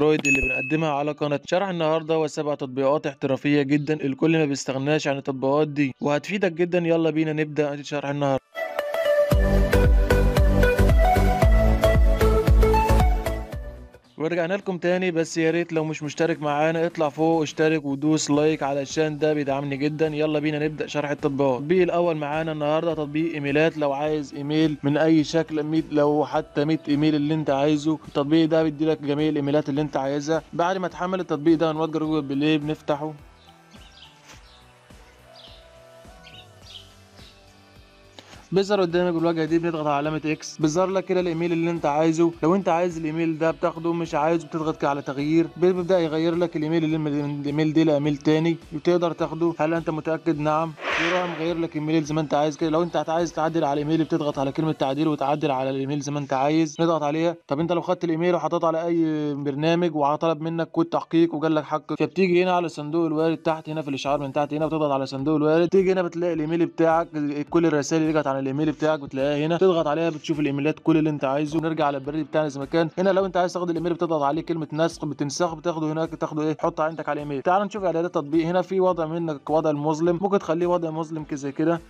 اندرويد اللي بنقدمها على قناة شرح النهاردة وسبع تطبيقات احترافية جدا الكل ما بيستغناش عن التطبيقات دي وهتفيدك جدا يلا بينا نبدأ شرح النهاردة ورجعنا لكم تاني بس يا ريت لو مش مشترك معانا اطلع فوق اشترك ودوس لايك علشان ده بيدعمني جدا يلا بينا نبدا شرح التطبيقات التطبيق الاول معانا النهارده تطبيق ايميلات لو عايز ايميل من اي شكل ميت لو حتى 100 ايميل اللي انت عايزه التطبيق ده بيديلك جميع الايميلات اللي انت عايزها بعد ما تحمل التطبيق ده من متجر جوجل بلاي بنفتحه بيظهر قدامك الواجهه دي بنضغط على علامه اكس بيظهر لك كده الايميل اللي انت عايزه لو انت عايز الايميل ده بتاخده مش عايزه بتضغط على تغيير بيبدا يغير لك الايميل اللي من الايميل دي لايميل تاني وتقدر تاخده هل انت متاكد نعم يروح مغير لك الايميل زي ما انت عايز كده لو انت عايز تعدل على الايميل بتضغط على كلمه تعديل وتعدل على الايميل زي ما انت عايز نضغط عليها طب انت لو خدت الايميل وحطيته على اي برنامج وطلب منك كود تحقيق وقال لك حق فبتيجي هنا على صندوق الوارد تحت هنا في الاشعار من تحت هنا بتضغط على صندوق الوارد تيجي هنا بتلاقي الايميل بتاعك كل الرسائل اللي جت عن الايميل بتاعك بتلاقيها هنا تضغط عليها بتشوف الايميلات كل اللي انت عايزه نرجع على البريد بتاعنا زي ما كان هنا لو انت عايز تاخد الايميل بتضغط عليه كلمه نسخ بتنسخ بتاخده هناك تاخده ايه تحط عندك على الايميل تعال نشوف اعدادات التطبيق هنا في وضع منك وضع المظلم ممكن تخليه وضع مظلم كده زي كده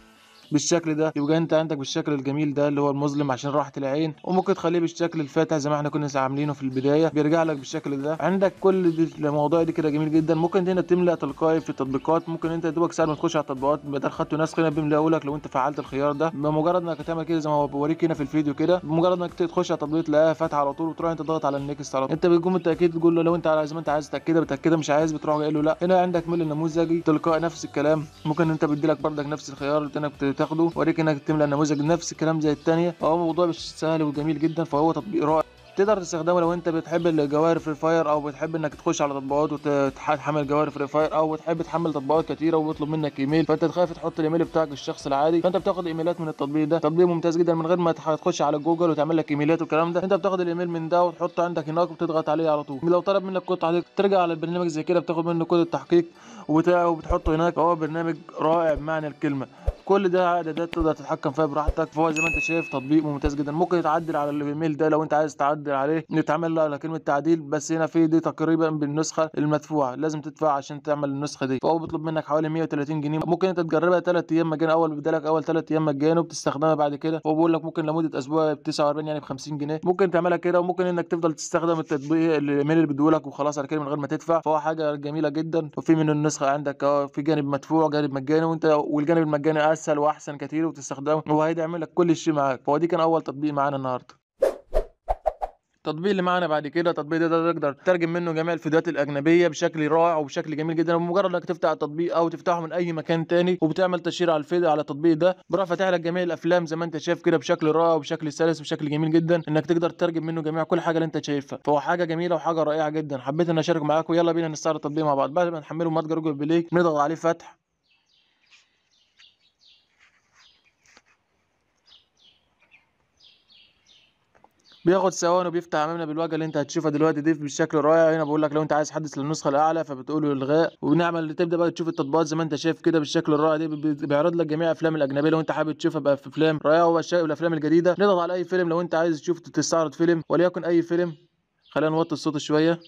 بالشكل ده يبقى انت عندك بالشكل الجميل ده اللي هو المظلم عشان راحه العين وممكن تخليه بالشكل الفاتح زي ما احنا كنا عاملينه في البدايه بيرجع لك بالشكل ده عندك كل الموضوع دي كده جميل جدا ممكن هنا تملأ تلقائي في التطبيقات ممكن انت دوبك ساعه ما تخش على التطبيقات بدل خدت نسخ هنا بيملأه لك لو انت فعلت الخيار ده بمجرد انك تعمل كده زي ما هو بوريك هنا في الفيديو كده بمجرد انك تخش على التطبيق تلاقيها فاتحه على طول وتروح انت تضغط على النكست على طول انت بتقوم بالتاكيد تقول له لو انت عايز ما انت عايز تاكده بتاكده مش عايز بتروح قايل له لا هنا عندك ميل النموذجي تلقائي نفس الكلام ممكن انت بيدي لك بردك نفس الخيار انت بتاخده اوريك انك تملى النموذج نفس الكلام زي الثانيه فهو موضوع مش سهل وجميل جدا فهو تطبيق رائع تقدر تستخدمه لو انت بتحب فري فاير او بتحب انك تخش على تطبيقات وتحمل فري فاير او بتحب تحمل تطبيقات كتيره وبيطلب منك ايميل فانت تخاف تحط الايميل بتاعك الشخص العادي فانت بتاخد ايميلات من التطبيق ده تطبيق ممتاز جدا من غير ما تخش على جوجل وتعمل لك ايميلات والكلام ده انت بتاخد الايميل من ده وتحطه عندك هناك وبتضغط عليه على طول لو طلب منك كود تحقيق ترجع على البرنامج زي كده بتاخد منه كود التحقيق وبتحطه هناك هو برنامج رائع بمعنى الكلمه كل ده اعدادات تقدر تتحكم فيها براحتك فهو زي ما انت شايف تطبيق ممتاز جدا ممكن تعدل على الايميل ده لو انت عايز تعدل عليه نتعمل له على كلمه تعديل بس هنا في دي تقريبا بالنسخه المدفوعه لازم تدفع عشان تعمل النسخه دي فهو بيطلب منك حوالي 130 جنيه ممكن انت تجربها 3 ايام مجانا اول بيدالك اول 3 ايام مجانا وبتستخدمها بعد كده هو بيقول لك ممكن لمده اسبوع ب 49 يعني ب 50 جنيه ممكن تعملها كده وممكن انك تفضل تستخدم التطبيق الايميل اللي لك وخلاص على كده من غير ما تدفع فهو حاجه جميله جدا وفي منه النسخه عندك في جانب مدفوع جانب مجاني وانت والجانب المجاني اسهل واحسن كتير وتستخدمه وهيعمل لك كل شيء معاك فهو دي كان اول تطبيق معانا النهارده التطبيق اللي معانا بعد كده التطبيق ده, ده تقدر تترجم منه جميع الفيديوهات الاجنبيه بشكل رائع وبشكل جميل جدا بمجرد انك تفتح التطبيق او تفتحه من اي مكان تاني وبتعمل تشير على الفيديو على التطبيق ده بيروح فاتح لك جميع الافلام زي ما انت شايف كده بشكل رائع وبشكل سلس وبشكل جميل جدا انك تقدر تترجم منه جميع كل حاجه اللي انت شايفها فهو حاجه جميله وحاجه رائعه جدا حبيت ان اشارك معاكم يلا بينا نستعرض التطبيق مع بعض بعد ما نحمله متجر جوجل بلاي نضغط عليه فتح بياخد ثواني وبيفتح امامنا بالواجهه اللي انت هتشوفها دلوقتي دي بالشكل الرائع هنا بقول لك لو انت عايز تحدث للنسخه الاعلى فبتقول له الغاء وبنعمل تبدا بقى تشوف التطبيقات زي ما انت شايف كده بالشكل الرائع دي بيعرض لك جميع الافلام الاجنبيه لو انت حابب تشوفها بقى في افلام رائعه والافلام الجديده نضغط على اي فيلم لو انت عايز تشوف تستعرض فيلم وليكن اي فيلم خلينا نوطي الصوت شويه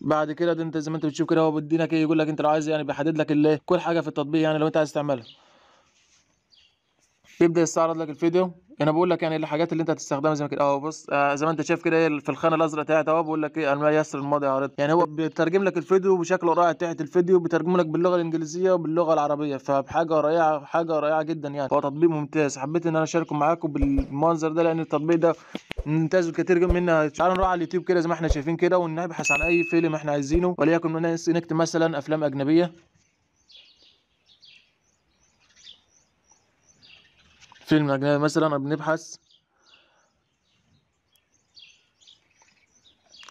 بعد كده ده انت زي ما انت بتشوف كده هو بيدينا كده يقول لك انت لو عايز يعني بيحدد لك كل حاجه في التطبيق يعني لو انت عايز تعملها بيبدا يستعرض لك الفيديو انا بقول لك يعني الحاجات اللي انت هتستخدمها زي ما كده اهو بص آه، زي ما انت شايف كده في الخانه الازرق تحت اهو بقول لك ايه الماء الماضي عارض يعني هو بيترجم لك الفيديو بشكل رائع تحت الفيديو بيترجم لك باللغه الانجليزيه وباللغه العربيه فبحاجه رائعه حاجه رائعه جدا يعني هو تطبيق ممتاز حبيت ان انا اشاركه معاكم بالمنظر ده لان التطبيق ده ممتاز جدا منها تعالوا نروح على اليوتيوب كده زي ما احنا شايفين كده ونبحث عن اي فيلم احنا عايزينه وليكن نكتب مثلا افلام اجنبيه فيلم أجنبي مثلا بنبحث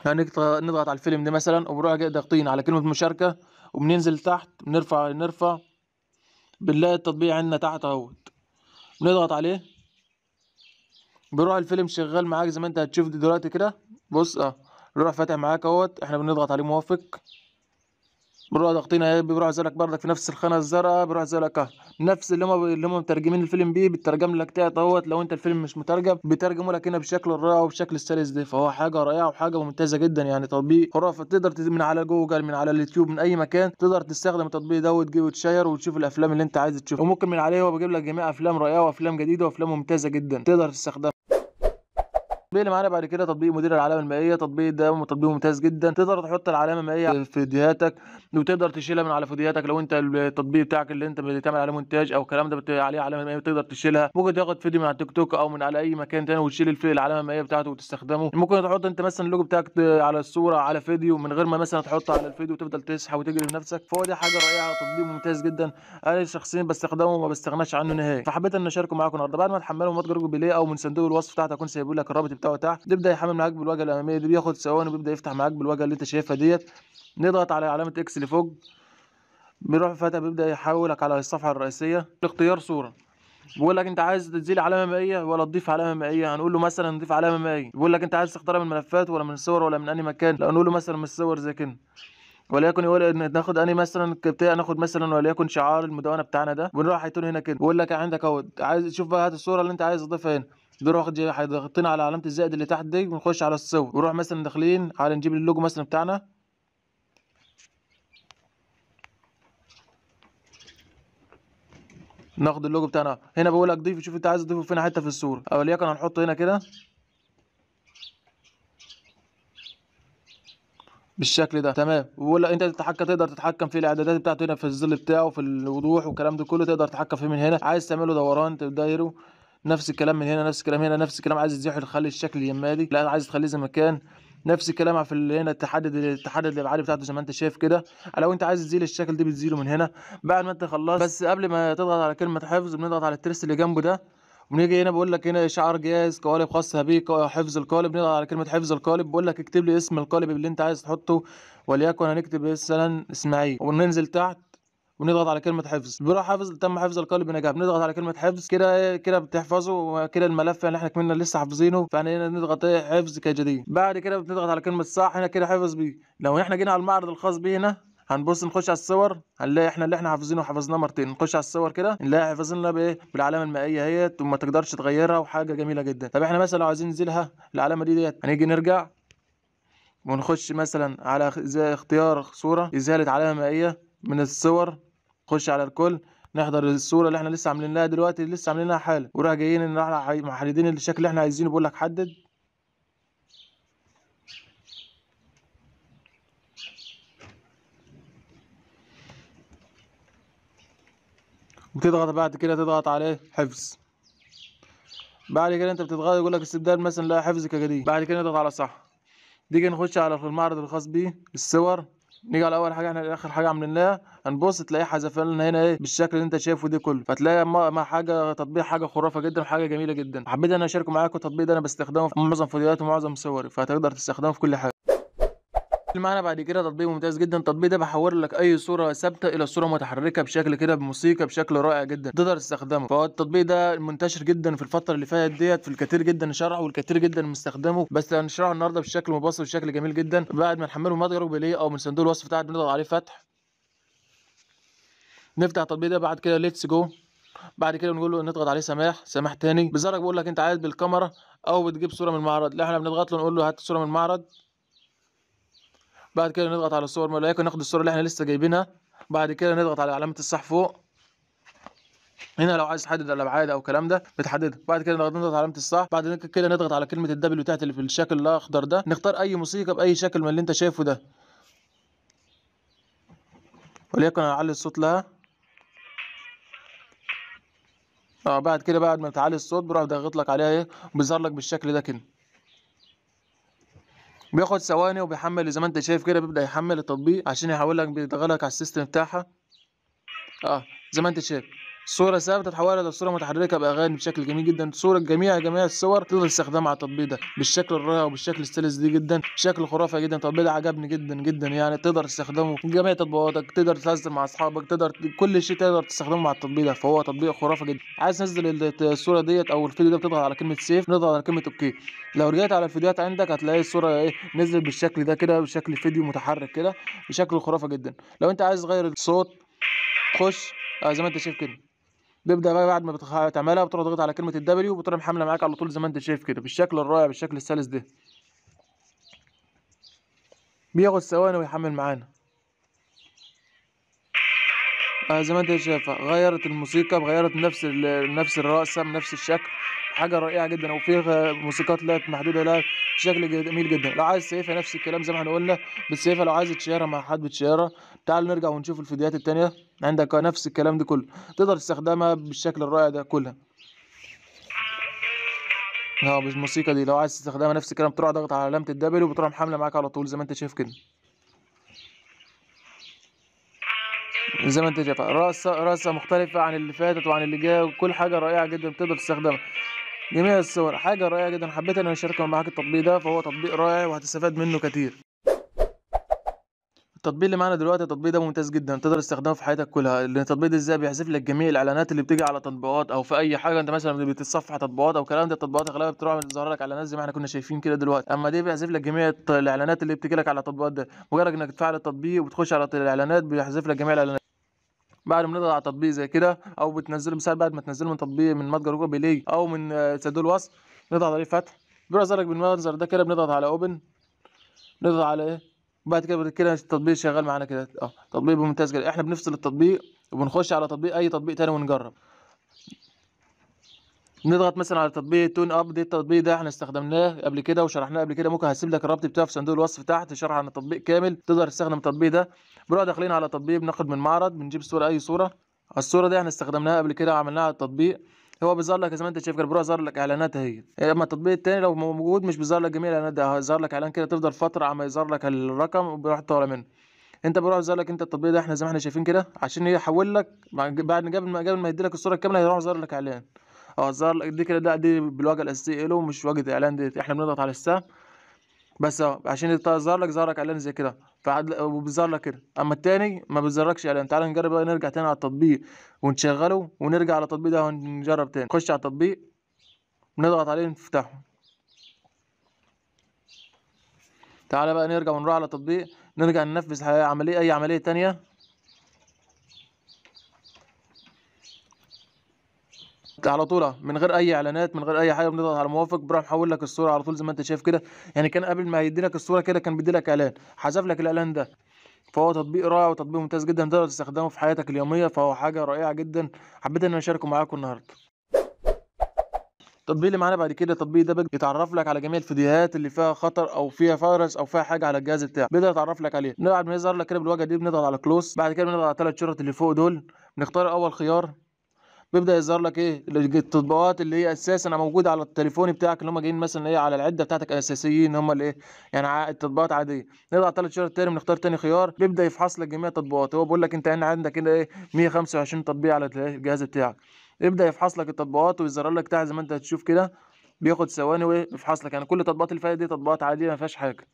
هنضغط على الفيلم ده مثلا وبنروح ضاغطين على كلمة مشاركة وبننزل تحت بنرفع نرفع بنلاقي التطبيق عندنا تحت اهوت بنضغط عليه بيروح الفيلم شغال معاك زي ما انت هتشوف دلوقتي كده بص اه بيروح فاتح معاك اهوت احنا بنضغط عليه موافق بيروحوا ضاغطين ايه بيروح يسألك برضك في نفس الخانة الزرقاء بيروح زلك اه نفس اللي هم اللي هم مترجمين الفيلم بيه بيترجم لك تحت اهوت لو انت الفيلم مش مترجم بيترجموا لك هنا بشكل الرائع وبشكل سلس ده فهو حاجة رائعة وحاجة ممتازة جدا يعني تطبيق خرافة تقدر من على جوجل من على اليوتيوب من اي مكان تقدر تستخدم التطبيق ده وتجيب وتشير وتشوف الافلام اللي انت عايز تشوفها وممكن من عليه هو بيجيب لك جميع افلام رائعة وافلام جديدة وافلام ممتازة جدا تقدر تستخدمها تطبيق اللي معانا بعد كده تطبيق مدير العلامه المائيه التطبيق ده تطبيق ممتاز جدا تقدر تحط العلامه المائيه في فيديوهاتك وتقدر تشيلها من على فيديوهاتك لو انت التطبيق بتاعك اللي انت بتعمل عليه مونتاج او الكلام ده عليه علامه مائيه تقدر تشيلها ممكن تاخد فيديو من على تيك توك او من على اي مكان تاني وتشيل العلامه المائيه بتاعته وتستخدمه ممكن تحط انت مثلا اللوجو بتاعك على الصوره على فيديو من غير ما مثلا تحطه على الفيديو وتفضل تسحب وتجري بنفسك فهو دي حاجه رائعه تطبيق ممتاز جدا انا شخصيا بستخدمه وما بستغناش عنه نهائي فحبيت ان اشاركه معاكم النهارده بعد ما تحمله متجر جوجل بلاي او من صندوق الوصف تحت هكون سايب لك الرابط انت وتحت بتبدا يحمل معاك بالواجهه الاماميه دي بياخد ثواني وبيبدا يفتح معاك بالواجهه اللي انت شايفها ديت نضغط على علامه اكس لفوق بيروح فتح بيبدا يحولك على الصفحه الرئيسيه لاختيار صوره بيقول لك انت عايز تزيل علامه مائيه ولا تضيف علامه مائيه هنقول له مثلا نضيف علامه مائيه بيقول لك انت عايز تختارها من الملفات ولا من الصور ولا من اي مكان لا نقول له مثلا من الصور زي كده وليكن يقول ناخد اني مثلا بتاع ناخد مثلا وليكن شعار المدونه بتاعنا ده بنروح هيتون هنا كده بيقول لك عندك اهو عايز تشوف بقى هات الصوره اللي انت عايز تضيفها هنا دور واخد هيضغطنا على علامه الزائد اللي تحت دي ونخش على الصور ونروح مثلا داخلين على نجيب اللوجو مثلا بتاعنا ناخد اللوجو بتاعنا هنا بقول لك ضيف شوف انت عايز تضيفه فين حته في الصوره او وليكن هنحطه هنا كده بالشكل ده تمام ولا انت تتحكم تقدر تتحكم في الاعدادات بتاعته هنا في الظل بتاعه في الوضوح والكلام ده كله تقدر تتحكم فيه من هنا عايز تعمله دوران تدايره نفس الكلام من هنا نفس الكلام هنا نفس الكلام عايز تزيحه تخلي الشكل يمالي لا عايز تخليه زي ما كان نفس الكلام في اللي هنا تحدد التحدد العالي بتاعته زي ما انت شايف كده لو انت عايز تزيل الشكل ده بتزيله من هنا بعد ما انت خلصت بس قبل ما تضغط على كلمه حفظ بنضغط على الترس اللي جنبه ده ونيجي هنا بقول لك هنا اشعار جهاز قوالب خاصه بيك حفظ القالب بنضغط على كلمه حفظ القالب بقول لك اكتب لي اسم القالب اللي انت عايز تحطه وليكن هنكتب مثلا اسماعيل وننزل تحت ونضغط على كلمه حفظ بروح حافظ تم حفظ القالب بنجاح بنضغط على كلمه حفظ كده إيه، كده بتحفظه وكده الملف اللي احنا كنا لسه حافظينه فاحنا هنا نضغط ايه حفظ كجديد بعد كده بنضغط على كلمه صح هنا كده حفظ بيه لو احنا جينا على المعرض الخاص بيه هنا هنبص نخش على الصور هنلاقي احنا اللي احنا حافظينه حفظناه مرتين نخش على الصور كده نلاقي حافظينها بايه بالعلامه المائيه اهيت وما تقدرش تغيرها وحاجه جميله جدا طب احنا مثلا لو عايزين ننزلها العلامه دي ديت هنيجي نرجع ونخش مثلا على اختيار صوره ازاله علامه مائيه من الصور خش على الكل نحضر الصوره اللي احنا لسه عاملينها دلوقتي لسه عاملينها حالا حاله وراح جايين ان احنا محددين الشكل اللي احنا عايزينه بقول لك حدد بتضغط بعد كده تضغط عليه حفظ بعد كده انت بتضغط يقول لك استبدال مثلا لا حفظ كجديد بعد كده نضغط على صح دي نخش على المعرض الخاص بيه الصور نيجي على اول حاجه احنا اخر حاجه عملناها هنبص تلاقيه حذف لنا هنا ايه بالشكل اللي انت شايفه ده كله فتلاقي ما حاجه تطبيق حاجه خرافه جدا حاجه جميله جدا حبيت انا اشاركه معاكم التطبيق ده انا بستخدمه في معظم فيديوهاتي ومعظم صوري فهتقدر تستخدمه في كل حاجه معانا بعد كده تطبيق ممتاز جدا التطبيق ده بحول لك اي صوره ثابته الى صوره متحركه بشكل كده بموسيقى بشكل رائع جدا تقدر تستخدمه فهو التطبيق ده منتشر جدا في الفتره اللي فاتت ديت في الكثير جدا شرحه والكثير جدا مستخدمه بس هنشرحه النهارده بشكل مبسط وشكل جميل جدا بعد ما نحمله متجر بلاي او من صندوق الوصف بتاعك بنضغط عليه فتح نفتح التطبيق ده بعد كده ليتس جو بعد كده بنقول له نضغط عليه سماح سماح تاني بظهرك بيقول لك انت عايز بالكاميرا او بتجيب صوره من المعرض لا احنا بنضغط له نقول له هات صوره من المعرض بعد كده نضغط على الصور ملايكة ناخد الصورة اللي احنا لسه جايبينها بعد كده نضغط على علامة الصح فوق هنا لو عايز تحدد الابعاد او الكلام ده بتحددها بعد كده نضغط على علامه الصح بعد كده نضغط على كلمه الدبليو تحت اللي في الشكل الاخضر ده نختار اي موسيقى باي شكل من اللي انت شايفه ده وليكن هنعلي الصوت لها اه بعد كده بعد ما تعلي الصوت بروح ضاغط لك عليها ايه بيظهر لك بالشكل ده كده بياخد ثواني وبيحمل زي ما انت شايف كده بيبدا يحمل التطبيق عشان يحول لك بيدخلك على السيستم بتاعها اه زي ما انت شايف صورة ثابتة تحولها لصورة متحركة بأغاني بشكل جميل جدا صورة جميع جميع الصور تقدر تستخدمها على التطبيق ده بالشكل الرائع وبالشكل السلس دي جدا شكل خرافي جدا التطبيق ده عجبني جدا جدا يعني تقدر تستخدمه في جميع تطبيقاتك تقدر تنزل مع اصحابك تقدر كل شيء تقدر تستخدمه مع التطبيق ده فهو تطبيق خرافي جدا عايز تنزل الصورة ديت او الفيديو ده بتضغط على كلمة سيف نضغط على كلمة اوكي لو رجعت على الفيديوهات عندك هتلاقي الصورة ايه نزلت بالشكل ده كده بشكل فيديو متحرك كده بشكل خرافي جدا لو انت عايز تغير الصوت خش آه، زي ما انت شايف كده بيبدا بقى بعد ما بتعملها بتروح ضاغط على كلمه الدبليو وبتروح حامله معاك على طول زي ما انت شايف كده بالشكل الرائع بالشكل السلس ده بياخد ثواني ويحمل معانا آه، زي ما انت شايفها غيرت الموسيقى غيرت نفس نفس الرقصه بنفس الشكل حاجه رائعه جدا وفيها موسيقات لا محدوده لها بشكل جميل جدا لو عايز سيفه نفس الكلام زي ما احنا قلنا بالسيفه لو عايز تشيرها مع حد بتشيرها تعال نرجع ونشوف الفيديوهات التانية عندك نفس الكلام ده كله تقدر تستخدمها بالشكل الرائع ده كلها اه بالموسيقى دي لو عايز تستخدمها نفس الكلام بتروح ضغط على علامه الدبل وبتروح محمله معاك على طول زي ما انت شايف كده زي ما انت شايف راسه راسه مختلفه عن اللي فاتت وعن اللي جاي وكل حاجه رائعه جدا بتقدر تستخدمها جميع الصور حاجة رائعة جدا حبيت ان انا اشاركها معاك التطبيق ده فهو تطبيق رائع وهتستفاد منه كتير التطبيق اللي معانا دلوقتي التطبيق ده ممتاز جدا تقدر تستخدمه في حياتك كلها التطبيق ده ازاي بيحذف لك جميع الاعلانات اللي بتيجي على تطبيقات او في اي حاجه انت مثلا بتتصفح تطبيقات او كلام ده التطبيقات اغلبها بتروح بتظهر لك اعلانات زي ما احنا كنا شايفين كده دلوقتي اما ده بيحذف لك جميع الاعلانات اللي بتيجي لك على التطبيقات ده مجرد انك تفعل التطبيق وتخش على الاعلانات بيحذف لك جميع الاعلانات بعد ما نضغط على تطبيق زي كده او بتنزله مثال بعد ما تنزله من تطبيق من متجر جوجل بلاي او من صندوق آه، الوصف نضغط عليه فتح بيظهر بالمنظر ده كده بنضغط على اوبن نضغط على ايه بعد كده كده التطبيق شغال معانا كده اه تطبيق ممتاز جدا احنا بنفصل التطبيق وبنخش على تطبيق اي تطبيق تاني ونجرب نضغط مثلا على تطبيق تون اب ده التطبيق ده احنا استخدمناه قبل كده وشرحناه قبل كده ممكن هسيب لك الرابط بتاعه في صندوق الوصف تحت شرح عن التطبيق كامل تقدر تستخدم التطبيق ده بنروح داخلين على تطبيق بناخد من معرض بنجيب صوره اي صوره الصوره دي احنا استخدمناها قبل كده وعملناها على التطبيق هو بيظهر لك زي ما انت شايف كده بيظهر لك اعلانات اهي اما التطبيق الثاني لو موجود مش بيظهر لك جميع الاعلانات ده هيظهر لك اعلان كده تفضل فتره عم يظهر لك الرقم وبيروح طالع منه انت بروح يظهر لك انت التطبيق ده احنا زي ما احنا شايفين كده عشان يحول لك بعد ما قبل ما يدي لك الصوره الكامله هيروح يظهر لك اعلان اه ظهر دي كده دي بالواجهه الاساسيه له مش واجهه الاعلان ديت احنا بنضغط على السهم بس عشان يظهر لك ظهر لك اعلان زي كده وبيظهر لك كده اما التاني ما بيظهرلكش اعلان تعال نجرب نرجع تاني على التطبيق ونشغله ونرجع على التطبيق ده ونجرب تاني نخش على التطبيق نضغط عليه نفتحه تعالى بقى نرجع ونروح على التطبيق نرجع ننفذ عمليه اي عمليه تانية على طول من غير اي اعلانات من غير اي حاجه بنضغط على موافق بروح محول لك الصوره على طول زي ما انت شايف كده يعني كان قبل ما يدي لك الصوره كده كان بيدي لك اعلان حذف لك الاعلان ده فهو تطبيق رائع وتطبيق ممتاز جدا تقدر تستخدمه في حياتك اليوميه فهو حاجه رائعه جدا حبيت ان انا اشاركه معاكم النهارده التطبيق اللي معانا بعد كده التطبيق ده بيتعرف لك على جميع الفيديوهات اللي فيها خطر او فيها فيروس او فيها حاجه على الجهاز بتاعك بيقدر يتعرف لك عليه بعد ما يظهر لك كده بالواجهه دي بنضغط على كلوس بعد كده بنضغط على ثلاث شرط اللي فوق دول بنختار اول خيار بيبدا يظهر لك ايه التطبيقات اللي هي اساسا موجوده على التليفون بتاعك اللي هم جايين مثلا ايه على العده بتاعتك اساسيين هم اللي ايه يعني التطبيقات عاديه نضغط على شهر تاني نختار تاني خيار بيبدا يفحص لك جميع التطبيقات هو بيقول لك انت هنا عندك كده ايه 125 تطبيق على الجهاز بتاعك يبدا يفحص لك التطبيقات ويظهر لك تحت زي ما انت هتشوف كده بياخد ثواني ويفحص لك يعني كل التطبيقات اللي فيها دي تطبيقات عاديه ما فيهاش حاجه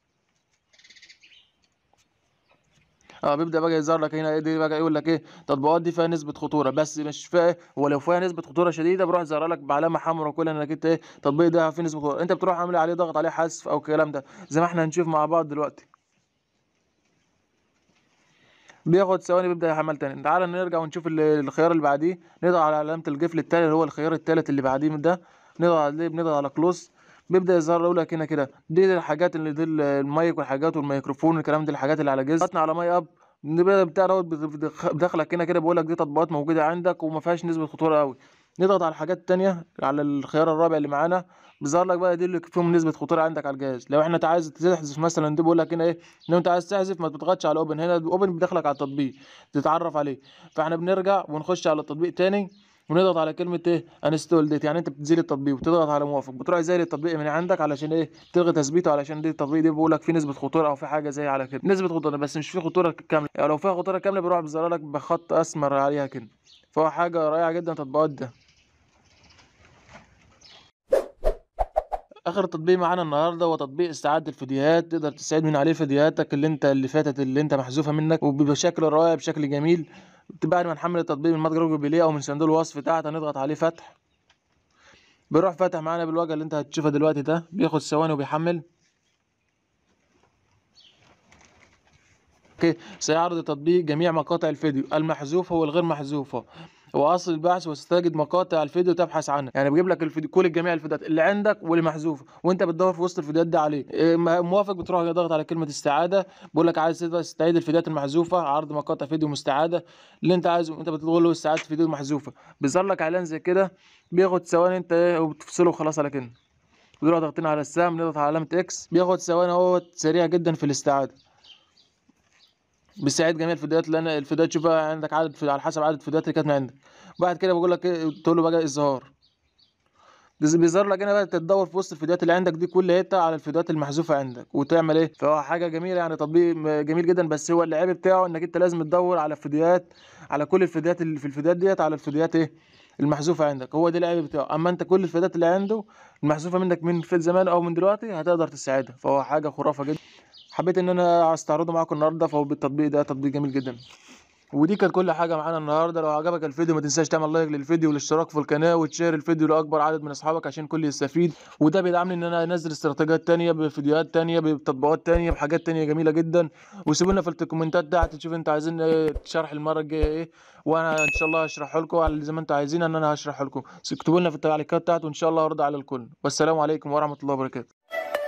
اه بيبدا بقى يظهر لك هنا دي بقى يقول لك ايه التطبيقات دي فيها نسبه خطوره بس مش فيها هو لو فيها نسبه خطوره شديده بروح يظهر لك بعلامه حمراء كل انك انت ايه التطبيق ده فيه نسبه خطوره انت بتروح عامل عليه ضغط عليه حذف او الكلام ده زي ما احنا هنشوف مع بعض دلوقتي بياخد ثواني بيبدا يعمل تاني تعالى نرجع ونشوف الخيار اللي بعديه نضغط على علامه القفل التالي اللي هو الخيار التالت اللي بعديه من ده نضغط عليه بنضغط على كلوز بيبدا يظهر لك هنا كده دي الحاجات اللي دي المايك والحاجات والميكروفون والكلام دي الحاجات اللي على جهاز على ماي اب بتاع دوت بدخلك هنا كده بيقول لك دي تطبيقات موجوده عندك وما فيهاش نسبه خطوره قوي نضغط على الحاجات الثانيه على الخيار الرابع اللي معانا بيظهر لك بقى دي اللي فيهم نسبة خطورة عندك على الجهاز لو احنا عايز تحذف مثلا دي بيقول لك هنا ايه لو انت عايز تحذف ما تضغطش على اوبن هنا اوبن بيدخلك على التطبيق تتعرف عليه فاحنا بنرجع ونخش على التطبيق ثاني ونضغط على كلمه ايه انستول ديت يعني انت بتزيل التطبيق وتضغط على موافق بتروح زي التطبيق من عندك علشان ايه تلغي تثبيته علشان دي التطبيق ده بيقول لك في نسبه خطوره او في حاجه زي على كده نسبه خطوره بس مش في خطوره كامله يعني لو فيها خطوره كامله بيروح بيظهر لك بخط اسمر عليها كده فهو حاجه رائعه جدا التطبيقات ده اخر تطبيق معانا النهارده هو تطبيق استعاده الفيديوهات تقدر تستعيد من عليه فيديوهاتك اللي انت اللي فاتت اللي انت محذوفه منك وبشكل رائع بشكل جميل بعد ما نحمل التطبيق من متجر جوجل بلاي او من صندوق الوصف تحت هنضغط عليه فتح بيروح فاتح معانا بالواجهه اللي انت هتشوفها دلوقتي ده بياخد ثواني وبيحمل اوكي سيعرض التطبيق جميع مقاطع الفيديو المحذوفه والغير محذوفه واصل البحث وستجد مقاطع الفيديو تبحث عنها يعني بجيب لك الفيديو كل جميع الفيديوهات اللي عندك واللي محذوفه وانت بتدور في وسط الفيديوهات دي عليه إيه، موافق بتروح ضغط على كلمه استعاده بيقول لك عايز تستعيد الفيديوهات المحذوفه عرض مقاطع فيديو مستعاده اللي انت عايزه انت بتقول له استعاده فيديو محذوفه بيظهر لك اعلان زي كده بياخد ثواني انت ايه وبتفصله وخلاص على كده ودلوقتي ضاغطين على السهم نضغط على علامه اكس بياخد ثواني اهوت سريع جدا في الاستعاده بيساعد جميع الفيديوهات اللي انا الفيديوهات تشوف بقى عندك عدد على حسب عدد الفيديوهات اللي كانت عندك بعد كده بقول لك إيه، تقول له بقى الظهار بيظهر لك هنا بقى تدور في وسط الفيديوهات اللي عندك دي كل حته على الفيديوهات المحذوفه عندك وتعمل ايه فهو حاجه جميله يعني تطبيق جميل جدا بس هو العيب بتاعه انك انت لازم تدور على الفيديوهات على كل الفيديوهات اللي في الفيديوهات ديت على الفيديوهات ايه المحذوفه عندك هو ده العيب بتاعه اما انت كل الفيديوهات اللي عنده المحذوفه منك من في زمان او من دلوقتي هتقدر تساعدها فهو حاجه خرافه جدا حبيت ان انا استعرضه معاكم النهارده فهو بالتطبيق ده تطبيق جميل جدا ودي كانت كل حاجه معانا النهارده لو عجبك الفيديو ما تنساش تعمل لايك للفيديو والاشتراك في القناه وتشير الفيديو لاكبر عدد من اصحابك عشان الكل يستفيد وده بيدعمني ان انا انزل استراتيجيات تانية بفيديوهات تانية بتطبيقات تانية بحاجات تانية جميله جدا وسيبوا لنا في الكومنتات ده تشوف انت عايزين شرح المره الجايه ايه وانا ان شاء الله هشرحه لكم على زي ما انتوا عايزين ان انا هشرحه لكم اكتبوا لنا في التعليقات تحت وان شاء الله هرد على الكل والسلام عليكم ورحمه الله وبركاته